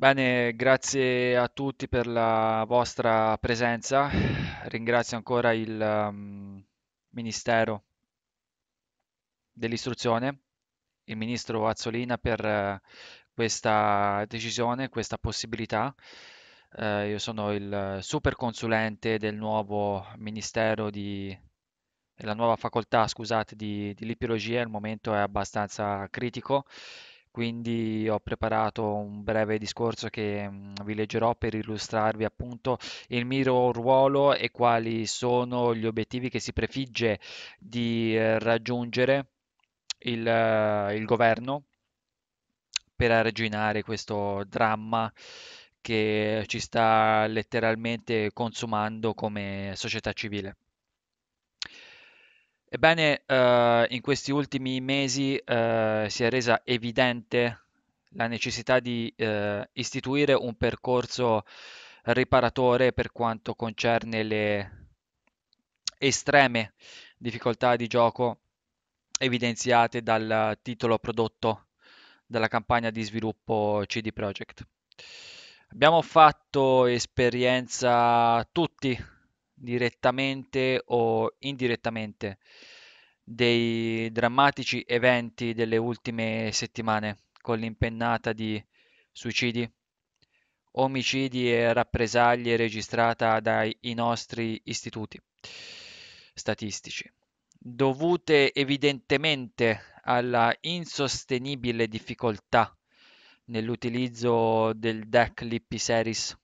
Bene, grazie a tutti per la vostra presenza. Ringrazio ancora il um, Ministero dell'Istruzione, il Ministro Azzolina per uh, questa decisione, questa possibilità. Uh, io sono il super consulente del nuovo Ministero di, della nuova facoltà, scusate, di, di lipiologia. Il momento è abbastanza critico quindi ho preparato un breve discorso che mm, vi leggerò per illustrarvi appunto il mio ruolo e quali sono gli obiettivi che si prefigge di eh, raggiungere il, eh, il governo per arginare questo dramma che ci sta letteralmente consumando come società civile. Ebbene, eh, in questi ultimi mesi eh, si è resa evidente la necessità di eh, istituire un percorso riparatore per quanto concerne le estreme difficoltà di gioco evidenziate dal titolo prodotto dalla campagna di sviluppo CD Projekt. Abbiamo fatto esperienza tutti direttamente o indirettamente dei drammatici eventi delle ultime settimane con l'impennata di suicidi, omicidi e rappresaglie registrata dai nostri istituti statistici, dovute evidentemente alla insostenibile difficoltà nell'utilizzo del DEC Lippi Series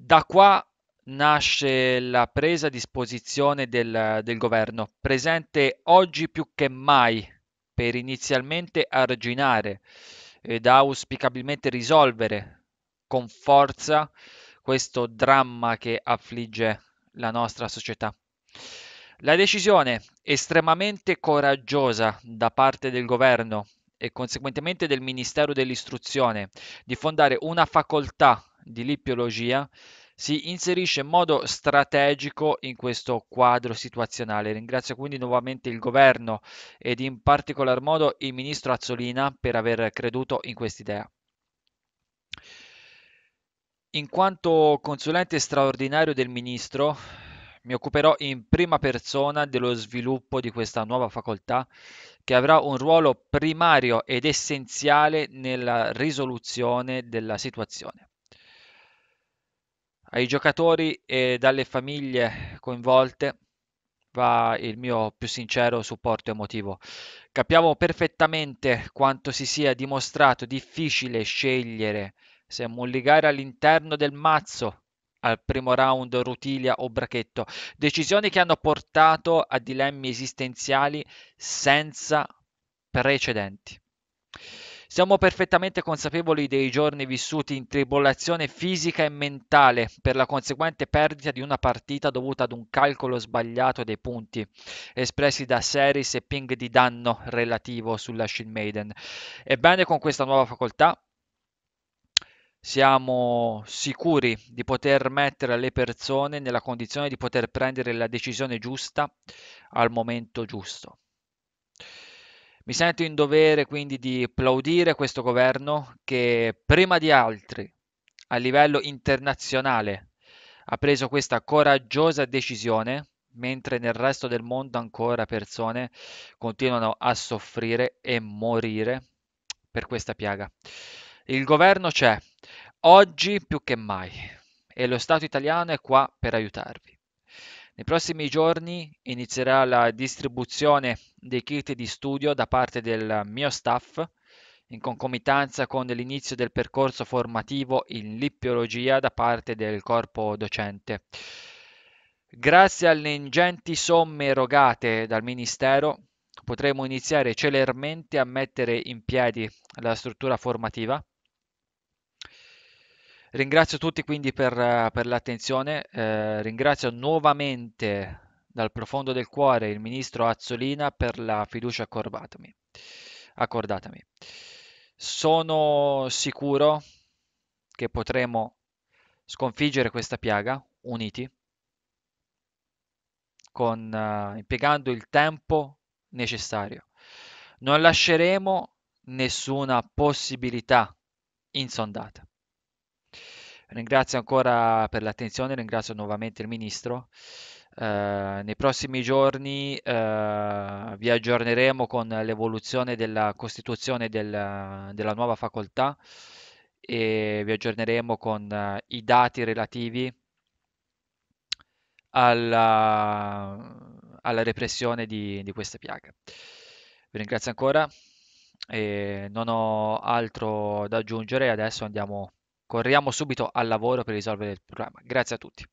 da qua nasce la presa a disposizione del, del governo, presente oggi più che mai per inizialmente arginare ed auspicabilmente risolvere con forza questo dramma che affligge la nostra società. La decisione estremamente coraggiosa da parte del governo e conseguentemente del Ministero dell'Istruzione di fondare una facoltà di lipiologia si inserisce in modo strategico in questo quadro situazionale. Ringrazio quindi nuovamente il governo ed in particolar modo il ministro Azzolina per aver creduto in quest'idea. In quanto consulente straordinario del ministro, mi occuperò in prima persona dello sviluppo di questa nuova facoltà che avrà un ruolo primario ed essenziale nella risoluzione della situazione ai giocatori e dalle famiglie coinvolte va il mio più sincero supporto emotivo. Capiamo perfettamente quanto si sia dimostrato difficile scegliere se molligare all'interno del mazzo al primo round Rutilia o Brachetto, decisioni che hanno portato a dilemmi esistenziali senza precedenti. Siamo perfettamente consapevoli dei giorni vissuti in tribolazione fisica e mentale per la conseguente perdita di una partita dovuta ad un calcolo sbagliato dei punti espressi da Seris e Ping di danno relativo sulla Shield Maiden. Ebbene, con questa nuova facoltà siamo sicuri di poter mettere le persone nella condizione di poter prendere la decisione giusta al momento giusto. Mi sento in dovere quindi di applaudire questo governo che prima di altri a livello internazionale ha preso questa coraggiosa decisione mentre nel resto del mondo ancora persone continuano a soffrire e morire per questa piaga. Il governo c'è oggi più che mai e lo Stato italiano è qua per aiutarvi. Nei prossimi giorni inizierà la distribuzione dei kit di studio da parte del mio staff in concomitanza con l'inizio del percorso formativo in lippiologia da parte del corpo docente. Grazie alle ingenti somme erogate dal Ministero potremo iniziare celermente a mettere in piedi la struttura formativa Ringrazio tutti quindi per, eh, per l'attenzione, eh, ringrazio nuovamente dal profondo del cuore il ministro Azzolina per la fiducia accordatami. accordatami. Sono sicuro che potremo sconfiggere questa piaga uniti, con, eh, impiegando il tempo necessario. Non lasceremo nessuna possibilità insondata. Ringrazio ancora per l'attenzione, ringrazio nuovamente il Ministro. Uh, nei prossimi giorni uh, vi aggiorneremo con l'evoluzione della costituzione del, della nuova facoltà e vi aggiorneremo con uh, i dati relativi alla, alla repressione di, di questa piaga. Vi ringrazio ancora e non ho altro da aggiungere, adesso andiamo Corriamo subito al lavoro per risolvere il problema. Grazie a tutti.